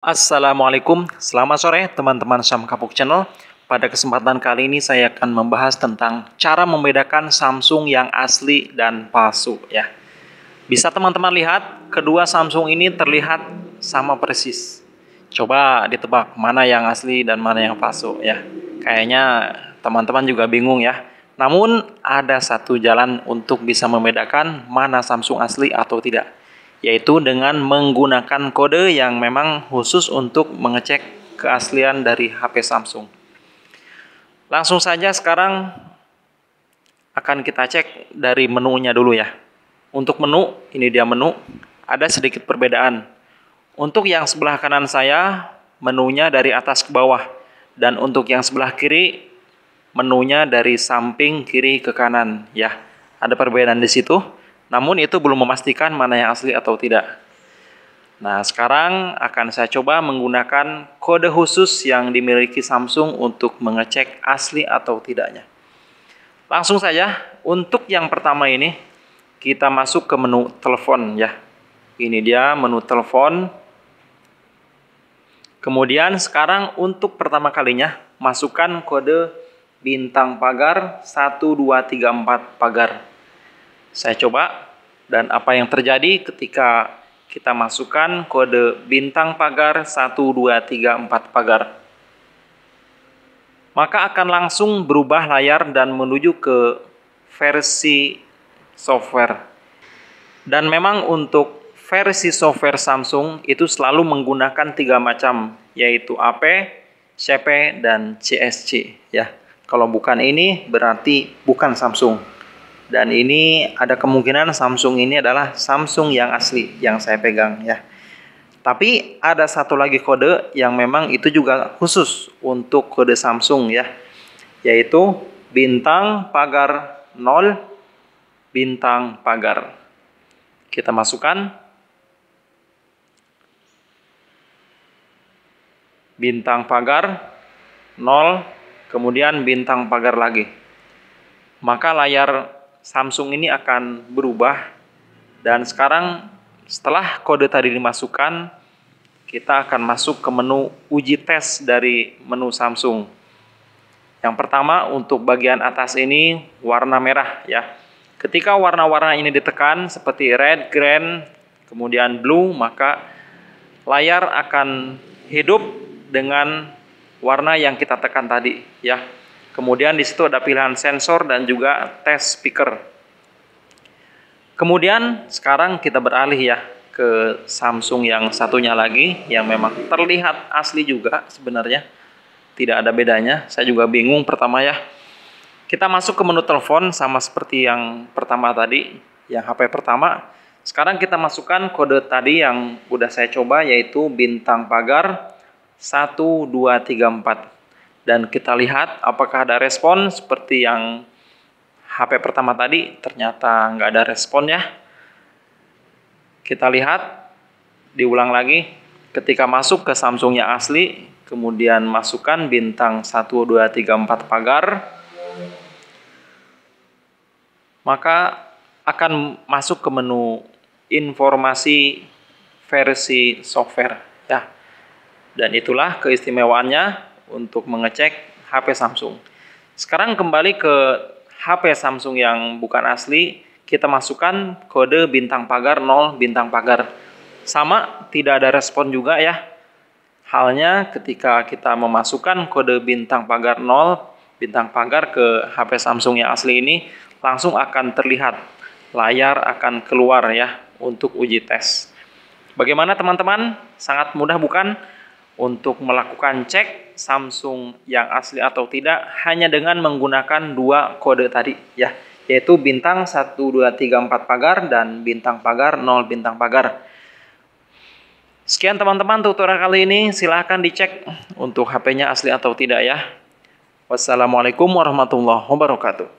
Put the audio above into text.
Assalamualaikum, selamat sore teman-teman Sam Kapuk Channel. Pada kesempatan kali ini saya akan membahas tentang cara membedakan Samsung yang asli dan palsu ya. Bisa teman-teman lihat kedua Samsung ini terlihat sama persis. Coba ditebak mana yang asli dan mana yang palsu ya. Kayaknya teman-teman juga bingung ya. Namun ada satu jalan untuk bisa membedakan mana Samsung asli atau tidak yaitu dengan menggunakan kode yang memang khusus untuk mengecek keaslian dari HP Samsung. Langsung saja sekarang akan kita cek dari menunya dulu ya. Untuk menu, ini dia menu, ada sedikit perbedaan. Untuk yang sebelah kanan saya, menunya dari atas ke bawah. Dan untuk yang sebelah kiri, menunya dari samping kiri ke kanan ya. Ada perbedaan di situ. Namun itu belum memastikan mana yang asli atau tidak. Nah, sekarang akan saya coba menggunakan kode khusus yang dimiliki Samsung untuk mengecek asli atau tidaknya. Langsung saja, untuk yang pertama ini, kita masuk ke menu telepon ya. Ini dia menu telepon. Kemudian sekarang untuk pertama kalinya, masukkan kode bintang pagar 1234 pagar. Saya coba dan apa yang terjadi ketika kita masukkan kode bintang pagar 1234 pagar. Maka akan langsung berubah layar dan menuju ke versi software. Dan memang untuk versi software Samsung itu selalu menggunakan tiga macam, yaitu AP, CP, dan CSC. Ya, kalau bukan ini berarti bukan Samsung. Dan ini ada kemungkinan Samsung ini adalah Samsung yang asli yang saya pegang ya. Tapi ada satu lagi kode yang memang itu juga khusus untuk kode Samsung ya. Yaitu bintang pagar 0 bintang pagar. Kita masukkan bintang pagar 0 kemudian bintang pagar lagi. Maka layar Samsung ini akan berubah dan sekarang setelah kode tadi dimasukkan kita akan masuk ke menu uji tes dari menu Samsung. Yang pertama untuk bagian atas ini warna merah ya. Ketika warna-warna ini ditekan seperti red, green, kemudian blue, maka layar akan hidup dengan warna yang kita tekan tadi ya. Kemudian di situ ada pilihan sensor dan juga tes speaker. Kemudian sekarang kita beralih ya ke Samsung yang satunya lagi yang memang terlihat asli juga sebenarnya. Tidak ada bedanya. Saya juga bingung pertama ya. Kita masuk ke menu telepon sama seperti yang pertama tadi, yang HP pertama. Sekarang kita masukkan kode tadi yang udah saya coba yaitu bintang pagar 1234 dan kita lihat apakah ada respon seperti yang HP pertama tadi ternyata nggak ada respon ya kita lihat diulang lagi ketika masuk ke Samsung yang asli kemudian masukkan bintang 1 2 3 4 pagar maka akan masuk ke menu informasi versi software ya dan itulah keistimewaannya untuk mengecek HP Samsung. Sekarang kembali ke HP Samsung yang bukan asli, kita masukkan kode bintang pagar 0 bintang pagar. Sama, tidak ada respon juga ya. Halnya ketika kita memasukkan kode bintang pagar 0 bintang pagar ke HP Samsung yang asli ini langsung akan terlihat layar akan keluar ya untuk uji tes. Bagaimana teman-teman? Sangat mudah bukan? untuk melakukan cek Samsung yang asli atau tidak hanya dengan menggunakan dua kode tadi ya yaitu bintang 1234 pagar dan bintang pagar 0 bintang pagar. Sekian teman-teman tutorial kali ini silahkan dicek untuk HP-nya asli atau tidak ya. Wassalamualaikum warahmatullahi wabarakatuh.